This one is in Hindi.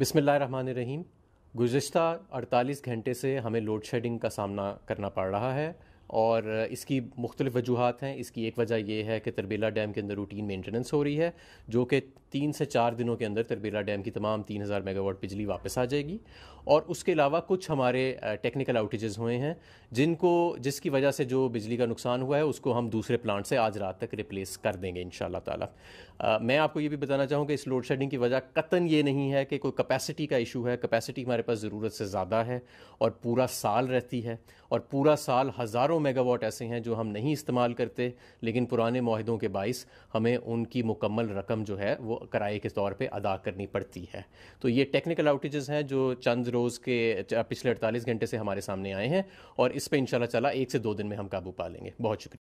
रहीम गुज्त 48 घंटे से हमें लोड शेडिंग का सामना करना पड़ रहा है और इसकी मुख्तलिफ वजूहत हैं इसकी एक वजह यह है कि तरबेला डैम के अंदर रूटीन मेंटेनेंस हो रही है जो कि तीन से चार दिनों के अंदर तरबेला डैम की तमाम तीन हज़ार मेगावाट बिजली वापस आ जाएगी और उसके अलावा कुछ हमारे टेक्निकल आउटेजेस हुए हैं जिनको जिसकी वजह से जो बिजली का नुकसान हुआ है उसको हम दूसरे प्लांट से आज रात तक रिप्लेस कर देंगे इन ताला आ, मैं आपको ये भी बताना चाहूँगा इस लोड शेडिंग की वजह कतन ये नहीं है कि कोई कैपेसिटी का इशू है कैपेसिटी हमारे पास ज़रूरत से ज़्यादा है और पूरा साल रहती है और पूरा साल हज़ारों मेगावाट ऐसे हैं जो हम नहीं इस्तेमाल करते लेकिन पुराने माहदों के बायस हमें उनकी मुकम्मल रकम जो है वो किराए के तौर पे अदा करनी पड़ती है तो ये टेक्निकल आउटेजेस हैं जो चंद रोज़ के पिछले अड़तालीस घंटे से हमारे सामने आए हैं और इस पर इन चला एक से दो दिन में हम काबू पा लेंगे बहुत शुक्रिया